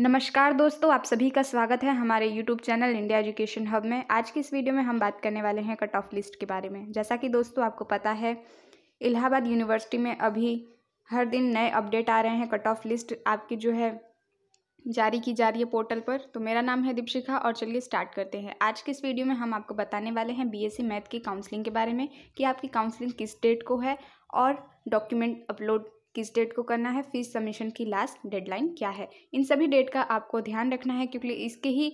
नमस्कार दोस्तों आप सभी का स्वागत है हमारे YouTube channel India education hub में आज की इस वीडियो में हम बात करने वाले हैं कट ऑफ लिस्ट के बारे में जैसा कि दोस्तों आपको पता है इलाहाबाद यूनिवर्सिटी में अभी हर दिन नए अपडेट आ रहे हैं कट ऑफ लिस्ट आपकी जो है जारी की जा रही है पोर्टल पर तो मेरा नाम है दीपशिखा और चलिए स्टार्ट करते हैं आज की इस वीडियो में हम आपको बताने वाले हैं बीएससी मैथ e की काउंसलिंग के बारे में कि आपकी काउंसलिंग किस डेट को है और डॉक्यूमेंट अपलोड किस डेट को करना है फीस सबमिशन की लास्ट डेडलाइन क्या है इन सभी डेट का आपको ध्यान रखना है क्योंकि इसके ही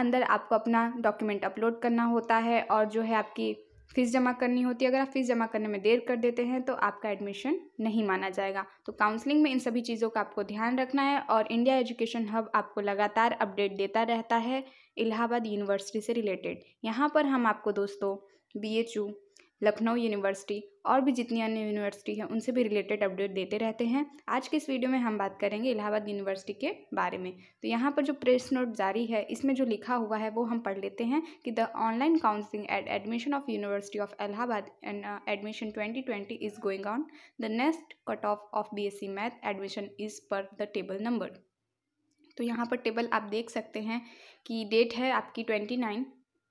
अंदर आपको अपना डॉक्यूमेंट अपलोड करना होता है और जो है आपकी फ़ीस जमा करनी होती है अगर आप फ़ीस जमा करने में देर कर देते हैं तो आपका एडमिशन नहीं माना जाएगा तो काउंसलिंग में इन सभी चीज़ों का आपको ध्यान रखना है और इंडिया एजुकेशन हब आपको लगातार अपडेट देता रहता है इलाहाबाद यूनिवर्सिटी से रिलेटेड यहाँ पर हम आपको दोस्तों B H U Lucknow university और भी जितनी अन्य यूनिवर्सिटी हैं उनसे भी रिलेटेड अपडेट देते रहते हैं आज के इस वीडियो में हम बात करेंगे इलाहाबाद यूनिवर्सिटी के बारे में तो यहाँ पर जो प्रेस नोट जारी है इसमें जो लिखा हुआ है वो हम पढ़ लेते हैं कि the online counselling at admission of university of Allahabad and admission twenty twenty is going on the next cut off of B S C math admission is पर द टेबल नंबर तो यहाँ पर टेबल आप देख सकते हैं कि डेट है आपकी ट्वेंटी नाइन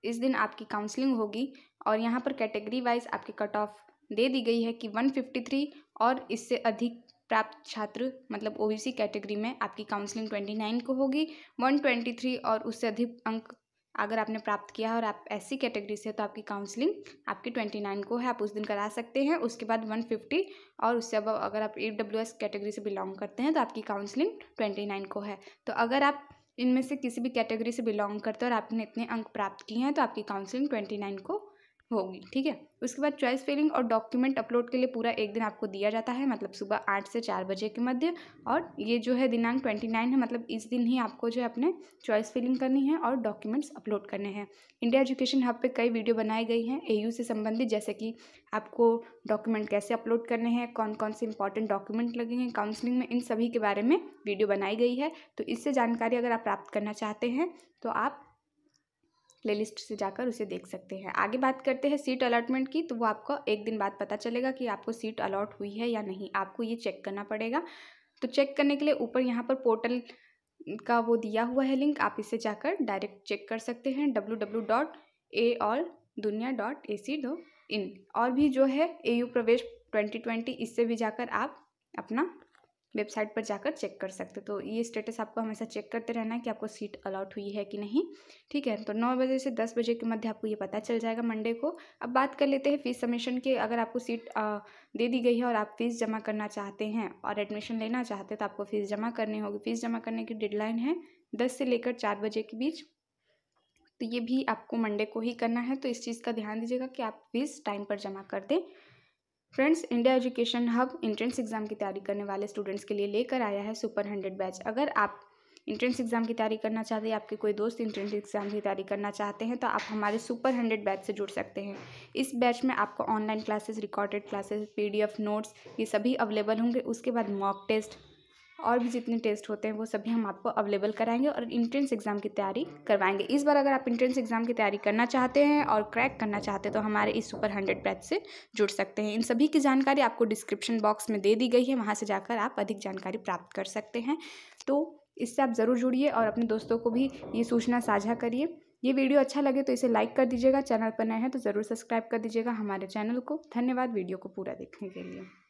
इस दिन आपकी काउंसलिंग होगी और यहाँ पर कैटेगरी वाइज आपकी कट ऑफ दे दी गई है कि 153 और इससे अधिक प्राप्त छात्र मतलब ओबीसी कैटेगरी e में आपकी काउंसलिंग 29 को होगी 123 और उससे अधिक अंक अगर आपने प्राप्त किया है और आप ऐसी कैटेगरी से तो आपकी काउंसलिंग आपकी ट्वेंटी नाइन को है आप उस दिन करा सकते हैं उसके बाद वन फिफ्टी और उससे अब अगर आप ई डब्ल्यू एस कैटेगरी से बिलोंग करते हैं तो आपकी काउंसलिंग ट्वेंटी नाइन को है तो अगर आप इनमें से किसी भी कैटेगरी से बिलोंग करते हो और आपने इतने अंक प्राप्त किए हैं तो आपकी काउंसलिंग ट्वेंटी नाइन को होगी ठीक है उसके बाद चॉइस फिलिंग और डॉक्यूमेंट अपलोड के लिए पूरा एक दिन आपको दिया जाता है मतलब सुबह आठ से चार बजे के मध्य और ये जो है दिनांक ट्वेंटी नाइन है मतलब इस दिन ही आपको जो है अपने चॉइस फिलिंग करनी है और डॉक्यूमेंट्स अपलोड करने हैं इंडिया एजुकेशन हब पे कई वीडियो बनाई गई हैं एयू से संबंधित जैसे कि आपको डॉक्यूमेंट कैसे अपलोड करने हैं कौन कौन से इंपॉर्टेंट डॉक्यूमेंट लगे हैं काउंसलिंग में इन सभी के बारे में वीडियो बनाई गई है तो इससे जानकारी अगर आप प्राप्त करना चाहते हैं तो आप प्लेलिस्ट से जाकर उसे देख सकते हैं आगे बात करते हैं सीट अलॉटमेंट की तो वो आपको एक दिन बाद पता चलेगा कि आपको सीट अलॉट हुई है या नहीं आपको ये चेक करना पड़ेगा तो चेक करने के लिए ऊपर यहाँ पर पोर्टल का वो दिया हुआ है लिंक आप इसे जाकर डायरेक्ट चेक कर सकते हैं W W dot A all दुनिया dot A C dot in और भी जो है ए यू प्रवेश ट्वेंटी ट्वेंटी इससे भी जाकर आप अपना वेबसाइट पर जाकर चेक कर सकते तो ये स्टेटस आपको हमेशा चेक करते रहना है कि आपको सीट अलाउट हुई है कि नहीं ठीक है तो नौ बजे से दस बजे के मध्य आपको ये पता चल जाएगा मंडे को अब बात कर लेते हैं फीस सबमिशन के अगर आपको सीट आ, दे दी गई है और आप फीस जमा करना चाहते हैं और एडमिशन लेना चाहते हैं तो आपको फ़ीस जमा करनी होगी फ़ीस जमा करने की डेडलाइन है दस से लेकर चार बजे के बीच तो ये भी आपको मंडे को ही करना है तो इस चीज़ का ध्यान दीजिएगा कि आप फीस टाइम पर जमा कर दें friends India education hub entrance exam की तैयारी करने वाले स्टूडेंट्स के लिए लेकर आया है सुपर हंड्रेड बैच अगर आप इंट्रेंस एग्ज़ाम की तैयारी करना चाहते हैं आपके कोई दोस्त इंट्रेंस एग्ज़ाम की तैयारी करना चाहते हैं तो आप हमारे सुपर हंड्रेड बैच से जुड़ सकते हैं इस बैच में आपको online classes recorded classes PDF notes ये सभी अवेलेबल होंगे उसके बाद मॉक टेस्ट और भी जितने टेस्ट होते हैं वो सभी हम आपको अवेलेबल कराएंगे और इंट्रेंस एग्ज़ाम की तैयारी करवाएंगे इस बार अगर आप इंट्रेंस एग्ज़ाम की तैयारी करना चाहते हैं और क्रैक करना चाहते हैं तो हमारे इस सुपर हंड्रेड बैच से जुड़ सकते हैं इन सभी की जानकारी आपको डिस्क्रिप्शन बॉक्स में दे दी गई है वहाँ से जाकर आप अधिक जानकारी प्राप्त कर सकते हैं तो इससे आप ज़रूर जुड़िए और अपने दोस्तों को भी ये सूचना साझा करिए ये वीडियो अच्छा लगे तो इसे लाइक कर दीजिएगा चैनल पर नए हैं तो ज़रूर सब्सक्राइब कर दीजिएगा हमारे चैनल को धन्यवाद वीडियो को पूरा देखने के लिए